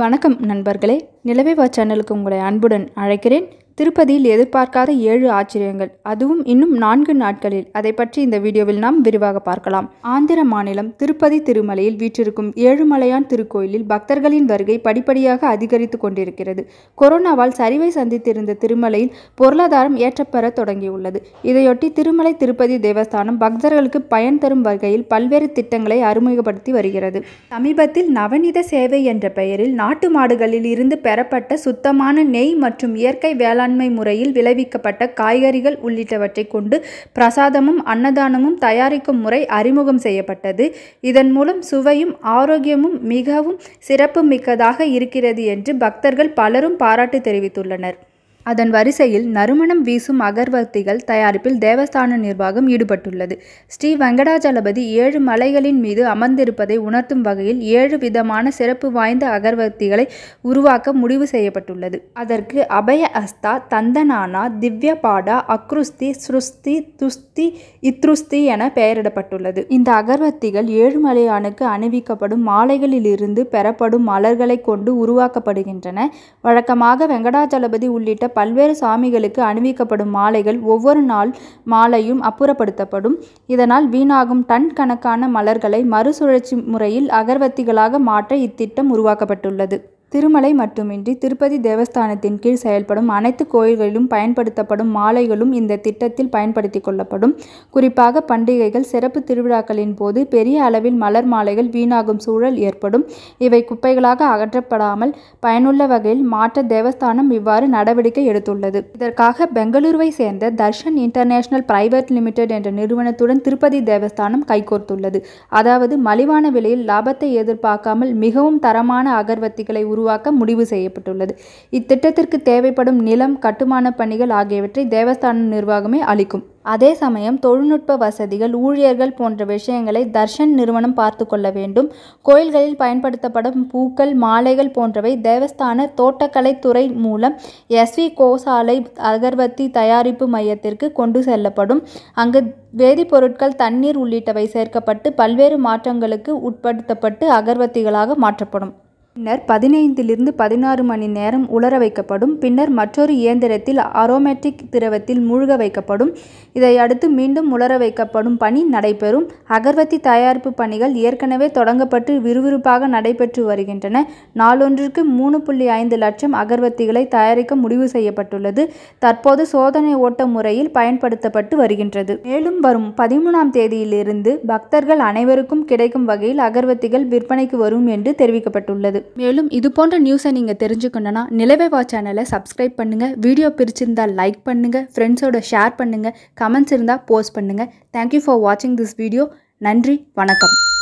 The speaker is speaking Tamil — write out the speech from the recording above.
வணக்கம் நண்பர்களே நிலவேவா சேனலுக்கு உங்களை அன்புடன் அழைக்கிறேன் திருப்பதியில் எதிர்பார்க்காத ஏழு ஆச்சரியங்கள் அதுவும் இன்னும் நான்கு நாட்களில் அதை பற்றி இந்த வீடியோவில் நாம் விரிவாக பார்க்கலாம் ஆந்திர மாநிலம் திருப்பதி திருமலையில் வீற்றிருக்கும் ஏழுமலையான் திருக்கோயிலில் பக்தர்களின் வருகை படிப்படியாக அதிகரித்து கொண்டிருக்கிறது கொரோனாவால் சரிவை சந்தித்திருந்த திருமலையில் பொருளாதாரம் ஏற்றப்பெற தொடங்கியுள்ளது இதையொட்டி திருமலை திருப்பதி தேவஸ்தானம் பக்தர்களுக்கு பயன் தரும் வகையில் பல்வேறு திட்டங்களை அறிமுகப்படுத்தி வருகிறது சமீபத்தில் நவநீத சேவை என்ற பெயரில் நாட்டு மாடுகளில் இருந்து பெறப்பட்ட சுத்தமான நெய் மற்றும் இயற்கை வேளாண் வேளாண்மை முறையில் விளைவிக்கப்பட்ட காய்கறிகள் உள்ளிட்டவற்றை கொண்டு பிரசாதமும் அன்னதானமும் தயாரிக்கும் முறை அறிமுகம் செய்யப்பட்டது இதன் மூலம் சுவையும் ஆரோக்கியமும் மிகவும் சிறப்பு மிக்கதாக இருக்கிறது என்று பக்தர்கள் பலரும் பாராட்டு தெரிவித்துள்ளனர் அதன் வரிசையில் நறுமணம் வீசும் அகர்வத்திகள் தயாரிப்பில் தேவஸ்தான நிர்வாகம் ஈடுபட்டுள்ளது ஸ்ரீ வெங்கடாஜலபதி ஏழு மலைகளின் மீது அமர்ந்திருப்பதை உணர்த்தும் வகையில் ஏழு விதமான சிறப்பு வாய்ந்த அகர்வத்திகளை உருவாக்க முடிவு செய்யப்பட்டுள்ளது அதற்கு அபய அஸ்தா தந்தனானா பாடா அக்ருஸ்தி ஸ்ருஸ்தி துஸ்தி இத்ருஸ்தி என பெயரிடப்பட்டுள்ளது இந்த அகர்வத்திகள் ஏழுமலையானுக்கு அணிவிக்கப்படும் மாலைகளிலிருந்து பெறப்படும் மலர்களை கொண்டு உருவாக்கப்படுகின்றன வழக்கமாக வெங்கடாஜலபதி உள்ளிட்ட பல்வேறு சாமிகளுக்கு அணிவிக்கப்படும் மாலைகள் ஒவ்வொரு நாள் மாலையும் அப்புறப்படுத்தப்படும் இதனால் வீணாகும் டன் கணக்கான மலர்களை மறுசுழற்சி முறையில் அகர்வத்திகளாக மாற்ற இத்திட்டம் உருவாக்கப்பட்டுள்ளது திருமலை மட்டுமின்றி திருப்பதி தேவஸ்தானத்தின் கீழ் செயல்படும் அனைத்து கோயில்களிலும் பயன்படுத்தப்படும் மாலைகளும் இந்த திட்டத்தில் பயன்படுத்தி கொள்ளப்படும் குறிப்பாக பண்டிகைகள் சிறப்பு திருவிழாக்களின் போது பெரிய அளவில் மலர் மாலைகள் வீணாகும் சூழல் ஏற்படும் இவை குப்பைகளாக அகற்றப்படாமல் பயனுள்ள வகையில் மாற்ற தேவஸ்தானம் இவ்வாறு நடவடிக்கை எடுத்துள்ளது இதற்காக பெங்களூருவை சேர்ந்த தர்ஷன் இன்டர்நேஷனல் பிரைவேட் லிமிடெட் என்ற நிறுவனத்துடன் திருப்பதி தேவஸ்தானம் கைகோர்த்துள்ளது அதாவது மலிவான விலையில் லாபத்தை எதிர்பார்க்காமல் மிகவும் தரமான அகர்வத்திகளை உருவாக்க உருவாக்க முடிவு செய்யப்பட்டுள்ளது இத்திட்டத்திற்கு தேவைப்படும் நிலம் கட்டுமான பணிகள் ஆகியவற்றை தேவஸ்தான நிர்வாகமே அளிக்கும் அதே சமயம் தொழில்நுட்ப வசதிகள் ஊழியர்கள் போன்ற விஷயங்களை தர்ஷன் நிறுவனம் பார்த்து கொள்ள வேண்டும் கோயில்களில் பயன்படுத்தப்படும் பூக்கள் மாலைகள் போன்றவை தேவஸ்தான தோட்டக்கலைத்துறை மூலம் எஸ்வி கோசாலை அகர்வத்தி தயாரிப்பு மையத்திற்கு கொண்டு செல்லப்படும் அங்கு வேதிப்பொருட்கள் தண்ணீர் உள்ளிட்டவை சேர்க்கப்பட்டு பல்வேறு மாற்றங்களுக்கு உட்படுத்தப்பட்டு அகர்வத்திகளாக மாற்றப்படும் பின்னர் பதினைந்திலிருந்து பதினாறு மணி நேரம் உலர வைக்கப்படும் பின்னர் மற்றொரு இயந்திரத்தில் அரோமேட்டிக் திரவத்தில் மூழ்க வைக்கப்படும் இதையடுத்து மீண்டும் உலர வைக்கப்படும் பணி நடைபெறும் அகர்வத்தி தயாரிப்பு பணிகள் ஏற்கனவே தொடங்கப்பட்டு விறுவிறுப்பாக நடைபெற்று வருகின்றன நாளொன்றிற்கு மூணு புள்ளி ஐந்து லட்சம் அகர்வத்திகளை தயாரிக்க முடிவு செய்யப்பட்டுள்ளது தற்போது சோதனை ஓட்ட முறையில் பயன்படுத்தப்பட்டு வருகின்றது மேலும் வரும் பதிமூணாம் தேதியிலிருந்து பக்தர்கள் அனைவருக்கும் கிடைக்கும் வகையில் அகர்வத்திகள் விற்பனைக்கு வரும் என்று தெரிவிக்கப்பட்டுள்ளது மேலும் இது போன்ற நியூஸை நீங்கள் தெரிஞ்சுக்கணுன்னா நிலவேவா சேனலை சப்ஸ்கிரைப் பண்ணுங்கள் வீடியோ பிரிச்சிருந்தால் லைக் பண்ணுங்கள் ஃப்ரெண்ட்ஸோட ஷேர் பண்ணுங்கள் கமெண்ட்ஸ் இருந்தால் போஸ்ட் பண்ணுங்கள் தேங்க்யூ ஃபார் வாட்சிங் திஸ் வீடியோ நன்றி வணக்கம்